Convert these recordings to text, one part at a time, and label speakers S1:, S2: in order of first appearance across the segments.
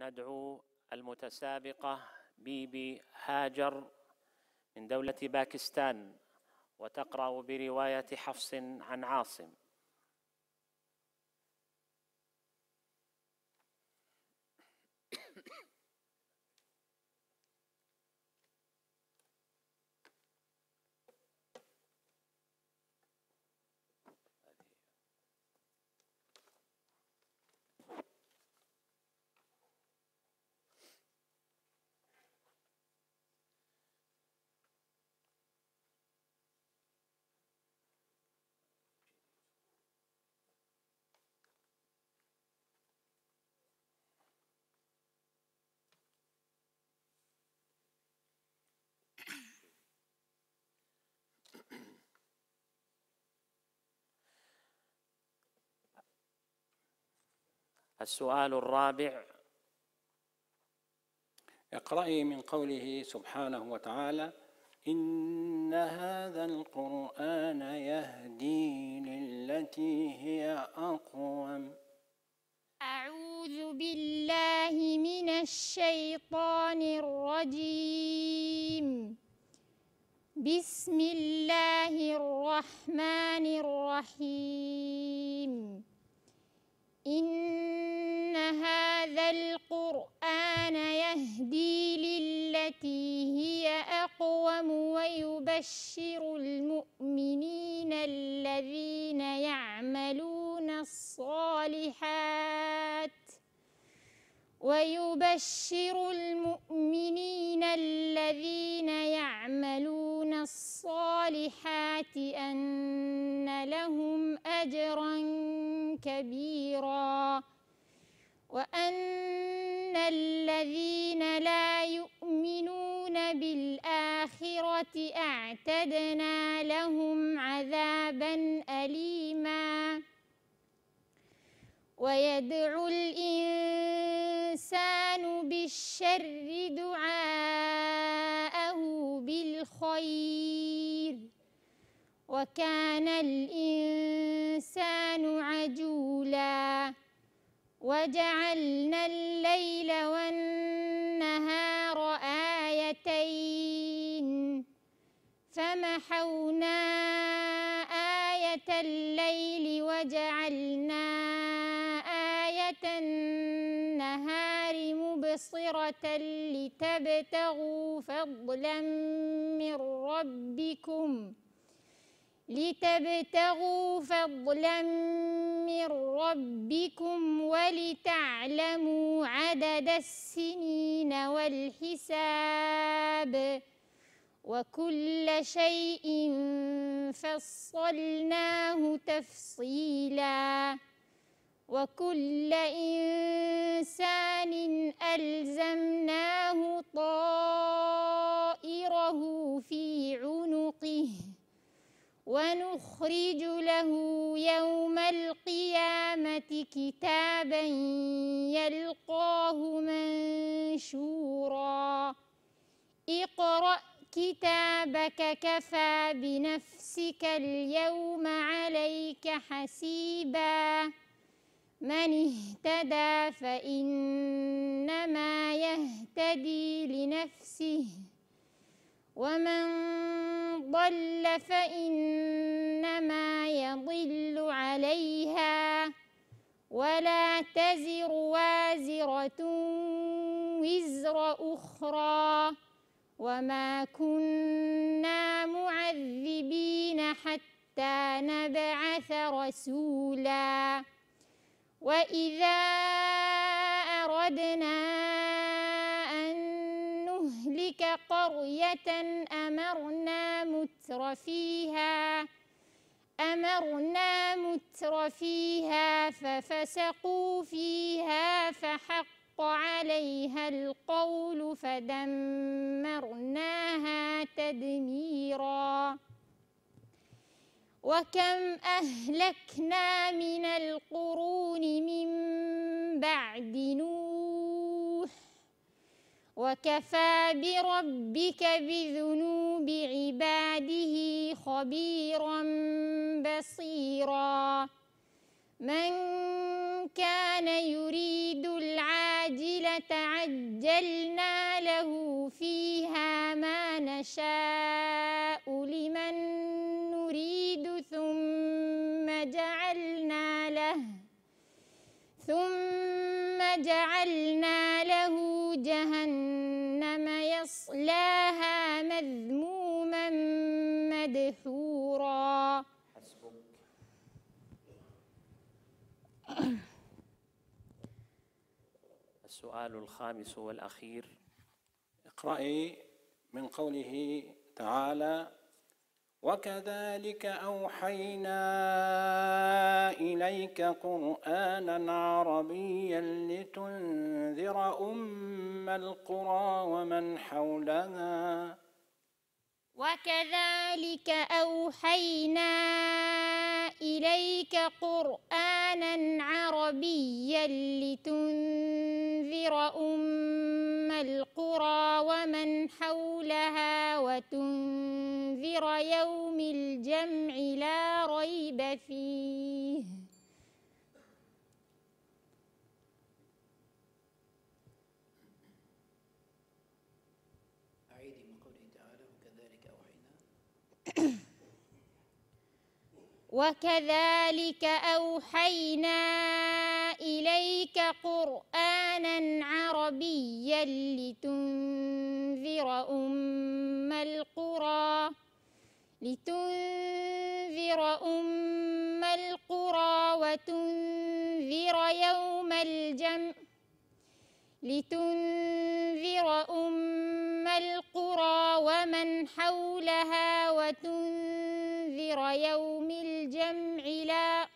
S1: ندعو المتسابقة بيبي هاجر من دولة باكستان وتقرأ برواية حفص عن عاصم السؤال الرابع اقرأي من قوله سبحانه وتعالى إن هذا القرآن يهدي للتي هي أقوم أعوذ بالله من الشيطان الرجيم بسم الله الرحمن الرحيم إن هذا القرآن يهدي للتي هي أقوم ويبشر المؤمنين الذين يعملون الصالحات ويبشر المؤمنين الذين يعملون الصالحات أن لهم أجرا كبيرا وأن الذين لا يؤمنون بالآخرة أعتدنا لهم عذابا أليما ويدعو الإنسان بالشر دعاءه بالخير وكان الإنسان عجولاً وجعلنا الليل والنهار آيتين فمحونا آية الليل وجعلنا آية النهار مبصرة لتبتغوا فضلا من ربكم ۖ لتبتغوا فضلا من ربكم ولتعلموا عدد السنين والحساب وكل شيء فصلناه تفصيلا وكل إنسان ألزمناه طائره في عنقه ونخرج له يوم القيامة كتابا يلقاه منشورا اقرأ كتابك كفى بنفسك اليوم عليك حسيبا من اهتدى فإنما يهتدي لنفسه ومن ضل فإنما يضل عليها ولا تزر وازرة وزر أخرى وما كنا معذبين حتى نبعث رسولا وإذا أردنا قرية أمرنا متر فيها أمرنا متر فيها ففسقوا فيها فحق عليها القول فدمرناها تدميرا وكم أهلكنا من القرون من بعد نور وكفى بربك بذنوب عباده خبيرا بصيرا من كان يريد العاجلة عجلنا له فيها ما نشاء لمن نريد ثم جعلنا له ثم جعلنا له جهنم يصلاها مذموما مدحورا السؤال الخامس والأخير اقرأي من قوله تعالى وكذلك أوحينا إليك قرآنا عربيا لتنذر أم القرى ومن حولها وكذلك أوحينا إليك قرآنا عربيا لتنذر أم القرى ومن حولها وتنذر يوم الجمع لا ريب فيه أعيد من قوله تعالى وكذلك أوحينا وكذلك أوحينا إليك قرآنا عربيا لتنذر أم القرى لتنذر أم القرى وتنذر يوم الجمع لتنذر أم القرى ومن حولها وتنذر يوم الجمع لا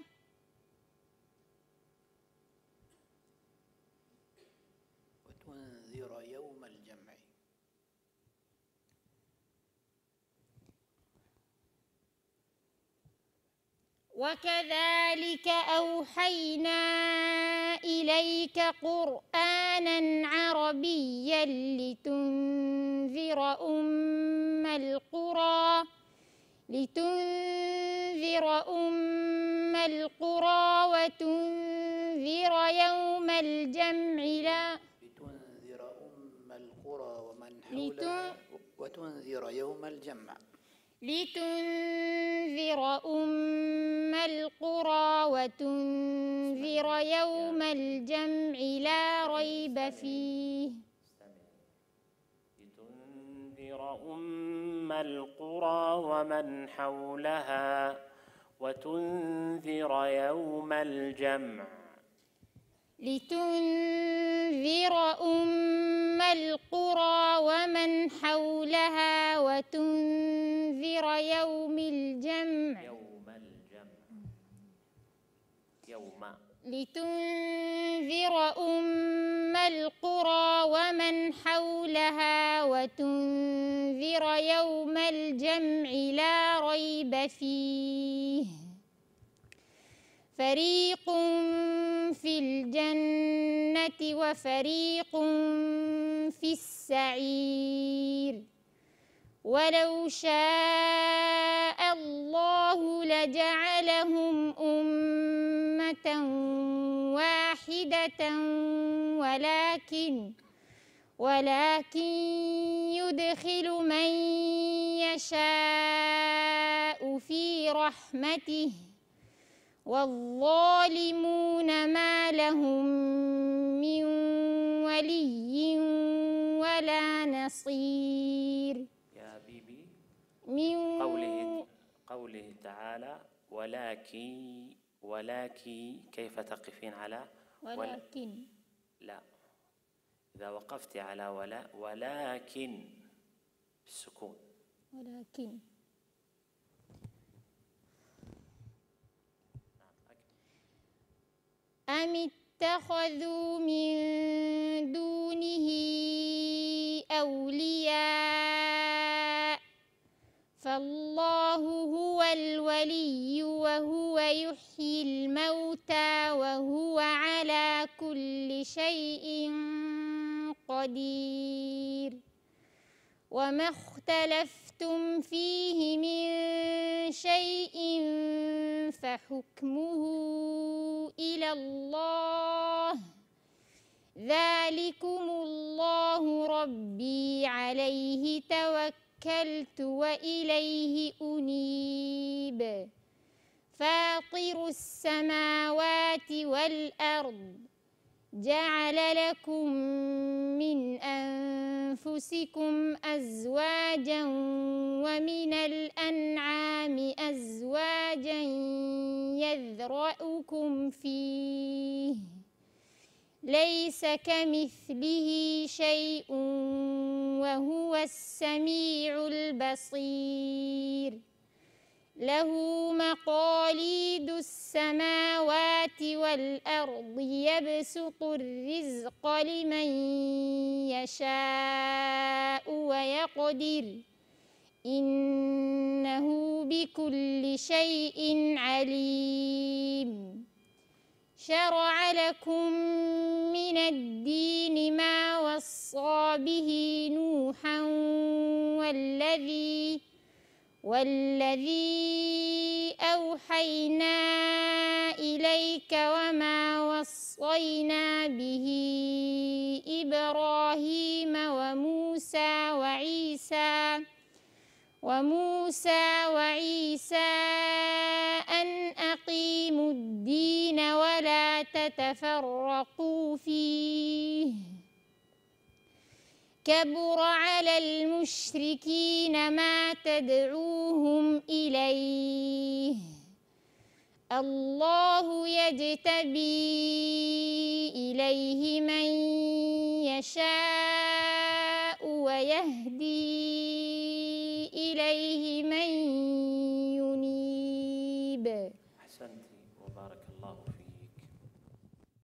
S1: وتنذر يوم الجمع وكذلك أوحينا إليك قرآنا عربيا لتنذر أم القرى لتنذر أم القرى وتنذر يوم الجمع لا لتنذر أم القرى ومن حولها وتنذر يوم الجمع لتنذر أم القرى وتنذر يوم الجمع لا ريب فيه وتنذر أم القرى ومن حولها وتنذر يوم الجمع لتنذر أم القرى ومن حولها وتنذر يوم الجمع يوم الجمع يوم لتنذر أم القرى ومن حولها وتنذر الخير يوم الجمع لا ريب فيه فريق في الجنة وفريق في السعير ولو شاء الله لجعلهم أمة واحدة ولكن ولكن يدخل من يشاء في رحمته والظالمون ما لهم من ولي ولا نصير يا بيبي من قوله قوله تعالى ولكن ولكن كيف تقفين على ولكن ولا لا إذا وقفت على ولا ولكن بالسكون ولكن أم اتخذوا من دونه أولياء فالله هو الولي وهو يحيي الموتى وهو على كل شيء قدير وما اختلفتم فيه من شيء فحكمه إلى الله ذلكم الله ربي عليه توكلت وإليه أنيب فاطر السماوات والأرض جعل لكم من أنفسكم أزواجا ومن الأنعام أزواجا يذرأكم فيه ليس كمثله شيء وهو السميع البصير له مقاليد السماوات والأرض يبسط الرزق لمن يشاء ويقدر إنه بكل شيء عليم شرع لكم من الدين ما وصى به نوحا والذي والذي أوحينا إليك وما وصينا به إبراهيم وموسى وعيسى وموسى وعيسى أن أقيموا الدين ولا تتفرقوا فيه كبر على المشركين ما تدعوهم إليه الله يجتبي إليه من يشاء ويهدي إليه من